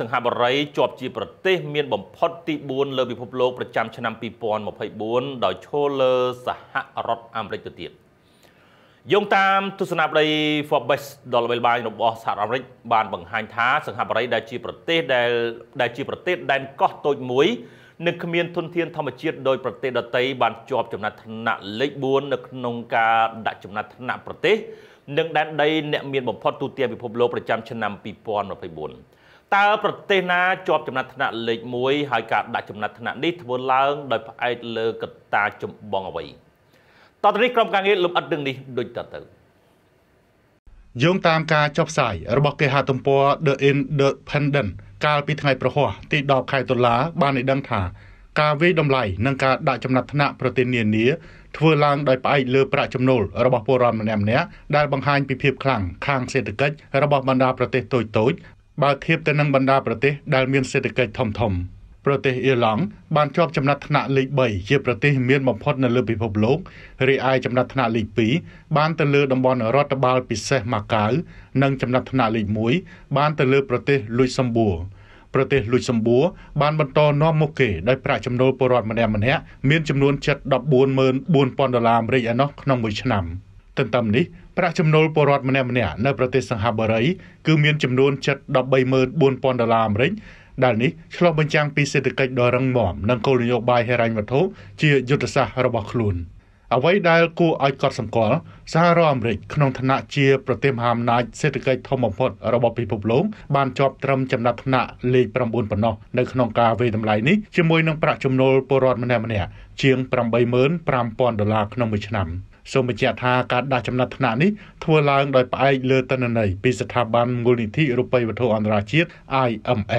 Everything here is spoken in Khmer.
សង្ហបុរីជាប់ជាប្រទេស មានបំផុតទី4លើពិភពលោកប្រចាំឆ្នាំ2024ដោយឈរលើសហរដ្ឋអាមេរិកទៅទៀតយោងតាមទស្សនវិស័យ Forbes ដ៏ល្បីល្បាញរបស់សហរដ្ឋអាមេរិកបានបង្ហាញថាសង្ហបុរីដែលជាប្រទេសដែលដែលជាប្រទេសដែនកោះតូចមួយនិងគ្មានធនធានធម្មជាតិដោយប្រទេសដទៃបានជាប់ចំណាត់ថ្នាក់លេខ4នៅក្នុងការដាក់ចំណាត់ថ្នាក់ប្រទេសនិងដែនដីអ្នកមានបំផុតទូទាំងពិភពលោកប្រចាំឆ្នាំ2024តើប្រទេសណាជាប់ចំណាត់ថ្នាក់លេខ1ហើយការដាក់ចំណាត់ថ្នាក់នេះធ្វើឡើងដោយផ្អែកលើកត្តាចម្បងអ្វីតទៅនេះក្រុមការងារលំអិតនឹងនេះដូចតទៅយោងតាមការចុះផ្សាយរបស់គេហទំព័រ The Independent កាលពីថ្ងៃប្រហ័សទី10ខែតុលាបានឲ្យដឹងថា ការវាយតម្លៃនិងការដាក់ចំណាត់ថ្នាក់ប្រទេសនានាធ្វើឡើងដោយផ្អែកលើប្រាក់ចំណូលរបស់ពលរដ្ឋម្នាក់ៗដែលបង្ហាញពីភាពខ្លាំងខាងសេដ្ឋកិច្ចរបស់បណ្ដាប្រទេសតូចៗបើធៀបទៅនឹងបណ្ដាប្រទេសដែលមានសេដ្ឋកិច្ចធំធំប្រទេសអ៊ីឡង់បានជាប់ចំណាត់ថ្នាក់លេខ3ជាប្រទេសមានបំផុតនៅលើពិភពលោករីឯចំណាត់ថ្នាក់លេខ2បានទៅលើតំបន់រដ្ឋបាលពិសេសម៉ាកាវនិងចំណាត់ថ្នាក់លេខ1បានទៅលើប្រទេសលួចសម្បួរ ប្រទេសលួចសម្បួរបានបន្តនាំមុខគេដោយប្រាក់ចំណូលពលរដ្ឋម្នាក់ៗមានចំនួន7144000ដុល្លារអាមេរិកឯណោះក្នុងមួយឆ្នាំ។ទន្ទឹមនេះប្រាក់ចំណូលពលរដ្ឋម្នាក់ម្នាក់នៅប្រទេសសង្ហបុរីគឺមានចំនួនជិត134,000ដុល្លារអាមេរិកដែលនេះឆ្លុះបញ្ចាំងពីសេដ្ឋកិច្ចដ៏រឹងមាំនិងគោលនយោបាយហិរញ្ញវត្ថុជាយុទ្ធសាស្ត្ររបស់ខ្លួន។អ្វីដែលគួរឲ្យកត់សម្គាល់សហរដ្ឋអាមេរិកក្នុងឋានៈជាប្រទេសមហាអំណាចសេដ្ឋកិច្ចធំបំផុតរបស់ពិភពលោកបានជាប់ត្រឹមចំណាត់ថ្នាក់លេខ9ប៉ុណ្ណោះនៅក្នុងការវិយតម្លៃនេះជាមួយនឹងប្រាក់ចំណូលពលរដ្ឋម្នាក់ៗជាង85,000ដុល្លារក្នុងមួយឆ្នាំ។សូមបញ្ជាក់ថាការដាក់ចំណាត់ថ្នាក់នេះធ្វើឡើងដោយផ្អែកលើទិន្នន័យពីស្ថាប័នមូលនិធិរូបិយវត្ថុអន្តរជាតិ IMF